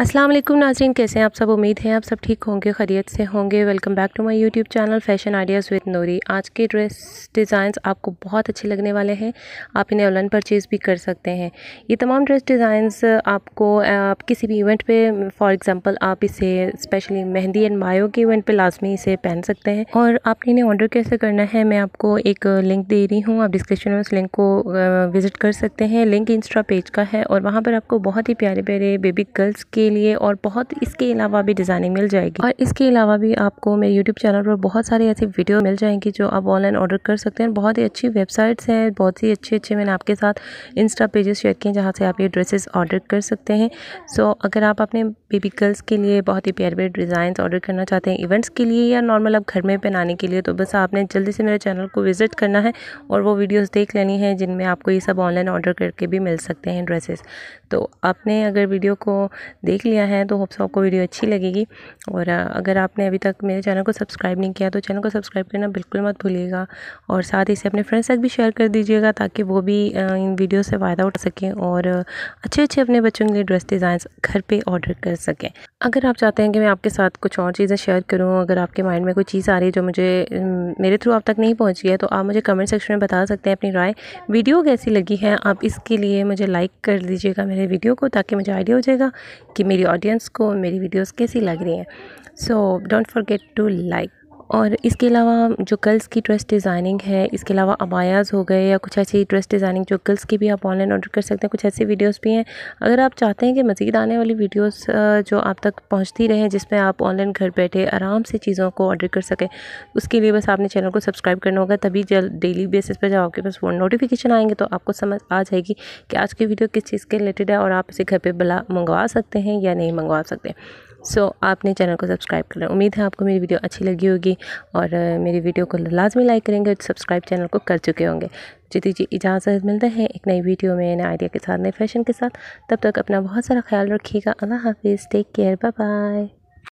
अस्सलाम वालेकुम नाजरीन कैसे हैं आप सब उम्मीद है आप सब ठीक होंगे खैरियत से होंगे welcome back to my YouTube channel fashion ideas with Noori आज के ड्रेस डिज़ाइंस आपको बहुत अच्छे लगने वाले हैं आप इन्हें ऑनलाइन परचेज़ भी कर सकते हैं ये तमाम ड्रेस डिज़ाइंस आपको आप किसी भी इवेंट पे फॉर एग्ज़ाम्पल आप इसे स्पेशली मेहंदी एंड मायो के इवेंट पर लाजमी इसे पहन सकते हैं और आपने इन्हें ऑर्डर कैसे करना है मैं आपको एक लिंक दे रही हूँ आप डिस्क्रिप्शन में उस लिंक को विज़िट कर सकते हैं लिंक इंस्टा पेज का है और वहाँ पर आपको बहुत ही प्यारे प्यारे बेबी गर्ल्स के के लिए और बहुत इसके अलावा भी डिज़ाइनिंग मिल जाएगी और इसके अलावा भी आपको मेरे यूट्यूब चैनल पर बहुत सारे ऐसे वीडियो मिल जाएंगी जो आप ऑनलाइन ऑर्डर कर सकते हैं बहुत ही अच्छी वेबसाइट्स हैं बहुत ही अच्छे अच्छे मैंने आपके साथ इंस्टा पेजेस शेयर किए जहाँ से आप ये ड्रेसेस ऑर्डर कर सकते हैं सो so, अगर आप अपने बेबी गर्ल्स के लिए बहुत ही प्यारे प्यारे डिज़ाइन ऑर्डर करना चाहते हैं इवेंट्स के लिए या नॉर्मल आप घर में पहनाने के लिए तो बस आपने जल्दी से मेरे चैनल को विज़िट करना है और वो वीडियोज़ देख लेनी है जिनमें आपको ये सब ऑनलाइन ऑर्डर करके भी मिल सकते हैं ड्रेसेस तो आपने अगर वीडियो को देख देख लिया है तो होप्स आपको वीडियो अच्छी लगेगी और अगर आपने अभी तक मेरे चैनल को सब्सक्राइब नहीं किया तो चैनल को सब्सक्राइब करना बिल्कुल मत भूलिएगा और साथ ही इसे अपने फ्रेंड्स तक भी शेयर कर दीजिएगा ताकि वो भी इन वीडियो से फ़ायदा उठा सकें और अच्छे अच्छे अपने बच्चों के लिए ड्रेस डिजाइन घर पर ऑर्डर कर सकें अगर आप चाहते हैं कि मैं आपके साथ कुछ और चीज़ें शेयर करूँ अगर आपके माइंड में कोई चीज़ आ रही है जो मुझे मेरे थ्रू आप तक नहीं पहुँची है तो आप मुझे कमेंट सेक्शन में बता सकते हैं अपनी राय वीडियो कैसी लगी है आप इसके लिए मुझे लाइक कर दीजिएगा मेरे वीडियो को ताकि मुझे आइडिया हो जाएगा कि मेरी ऑडियंस को मेरी वीडियोस कैसी लग रही हैं so don't forget to like और इसके अलावा जो गर्ल्स की ड्रेस डिज़ाइनिंग है इसके अलावा अबायास हो गए या कुछ ऐसी ड्रेस डिज़ाइनिंग जो गर्ल्स की भी आप ऑनलाइन ऑर्डर कर सकते हैं कुछ ऐसी वीडियोस भी हैं अगर आप चाहते हैं कि मज़ीद आने वाली वीडियोस जो आप तक पहुंचती रहें जिसमें आप ऑनलाइन घर बैठे आराम से चीज़ों को ऑर्डर कर सकें उसके लिए बस आपने चैनल को सब्सक्राइब करना होगा तभी जल्द डेली बेसिस पर जब आपके पास फ़ोन नोटिफिकेशन आएंगे तो आपको समझ आ जाएगी कि आज की वीडियो किस चीज़ के रिलेटेड है और आप इसे घर पर बला मंगवा सकते हैं या नहीं मंगवा सकते सो so, आपने चैनल को सब्सक्राइब करना उम्मीद है आपको मेरी वीडियो अच्छी लगी होगी होगी और मेरी वीडियो को लाजमी लाइक करेंगे और सब्सक्राइब चैनल को कर चुके होंगे जी दीजिए इजाज़त मिलता है एक नई वीडियो में नए आइडिया के साथ नए फैशन के साथ तब तक अपना बहुत सारा ख्याल रखिएगा अल्लाह हाफिज़ टेक केयर बाय बाय